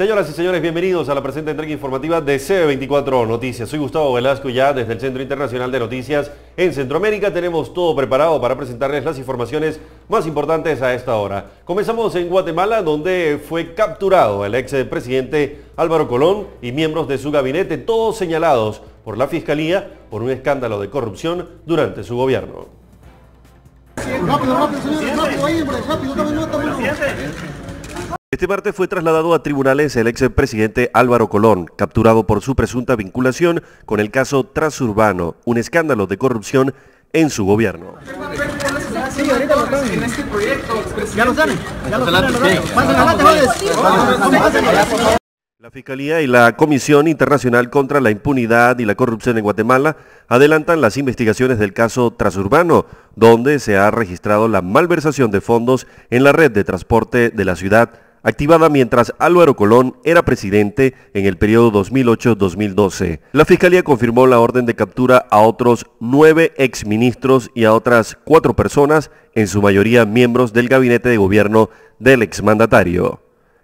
Señoras y señores, bienvenidos a la presente entrega informativa de CB24 Noticias. Soy Gustavo Velasco y ya desde el Centro Internacional de Noticias en Centroamérica tenemos todo preparado para presentarles las informaciones más importantes a esta hora. Comenzamos en Guatemala donde fue capturado el ex presidente Álvaro Colón y miembros de su gabinete, todos señalados por la Fiscalía por un escándalo de corrupción durante su gobierno. Este martes fue trasladado a tribunales el presidente Álvaro Colón, capturado por su presunta vinculación con el caso Transurbano, un escándalo de corrupción en su gobierno. La Fiscalía y la Comisión Internacional contra la Impunidad y la Corrupción en Guatemala adelantan las investigaciones del caso Transurbano, donde se ha registrado la malversación de fondos en la red de transporte de la ciudad activada mientras Álvaro Colón era presidente en el periodo 2008-2012. La Fiscalía confirmó la orden de captura a otros nueve exministros y a otras cuatro personas, en su mayoría miembros del gabinete de gobierno del exmandatario.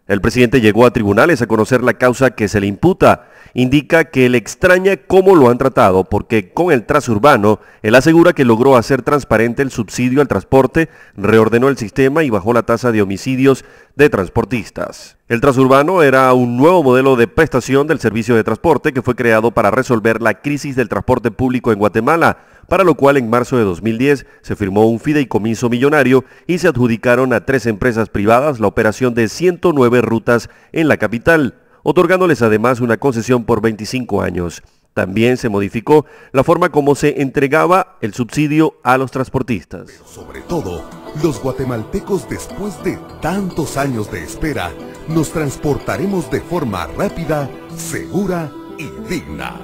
El presidente llegó a tribunales a conocer la causa que se le imputa. Indica que le extraña cómo lo han tratado, porque con el trasurbano él asegura que logró hacer transparente el subsidio al transporte, reordenó el sistema y bajó la tasa de homicidios de transportistas. El trasurbano era un nuevo modelo de prestación del servicio de transporte que fue creado para resolver la crisis del transporte público en Guatemala para lo cual en marzo de 2010 se firmó un fideicomiso millonario y se adjudicaron a tres empresas privadas la operación de 109 rutas en la capital, otorgándoles además una concesión por 25 años. También se modificó la forma como se entregaba el subsidio a los transportistas. sobre todo, los guatemaltecos después de tantos años de espera, nos transportaremos de forma rápida, segura y digna.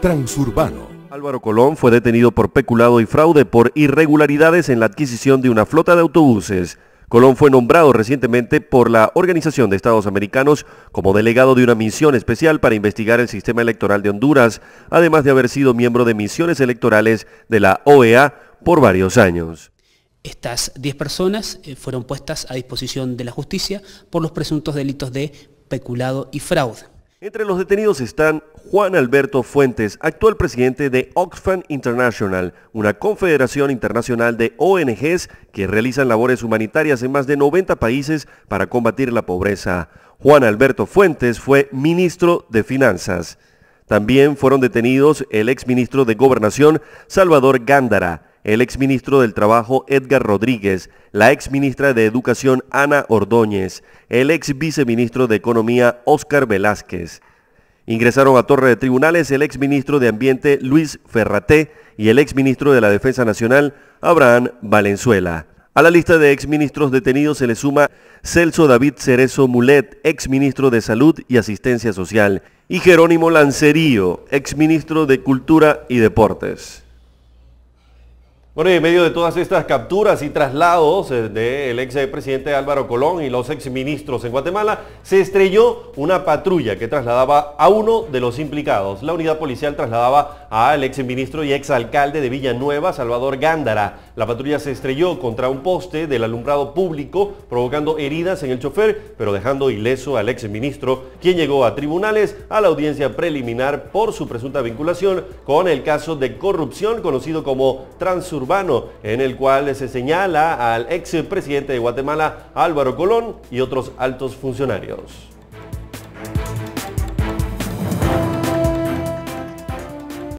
Transurbano Álvaro Colón fue detenido por peculado y fraude por irregularidades en la adquisición de una flota de autobuses. Colón fue nombrado recientemente por la Organización de Estados Americanos como delegado de una misión especial para investigar el sistema electoral de Honduras, además de haber sido miembro de misiones electorales de la OEA por varios años. Estas 10 personas eh, fueron puestas a disposición de la justicia por los presuntos delitos de peculado y fraude. Entre los detenidos están Juan Alberto Fuentes, actual presidente de Oxfam International, una confederación internacional de ONGs que realizan labores humanitarias en más de 90 países para combatir la pobreza. Juan Alberto Fuentes fue ministro de Finanzas. También fueron detenidos el exministro de Gobernación, Salvador Gándara, el exministro del Trabajo Edgar Rodríguez, la exministra de Educación Ana Ordóñez, el exviceministro de Economía Óscar Velázquez. Ingresaron a Torre de Tribunales el exministro de Ambiente Luis Ferraté y el exministro de la Defensa Nacional Abraham Valenzuela. A la lista de exministros detenidos se le suma Celso David Cerezo Mulet, exministro de Salud y Asistencia Social, y Jerónimo Lancerío, exministro de Cultura y Deportes. Bueno, en medio de todas estas capturas y traslados eh, del ex presidente Álvaro Colón y los ex exministros en Guatemala, se estrelló una patrulla que trasladaba a uno de los implicados. La unidad policial trasladaba al exministro y ex alcalde de Villanueva, Salvador Gándara. La patrulla se estrelló contra un poste del alumbrado público, provocando heridas en el chofer, pero dejando ileso al ex ministro, quien llegó a tribunales a la audiencia preliminar por su presunta vinculación con el caso de corrupción conocido como transurbanismo en el cual se señala al ex presidente de Guatemala, Álvaro Colón, y otros altos funcionarios.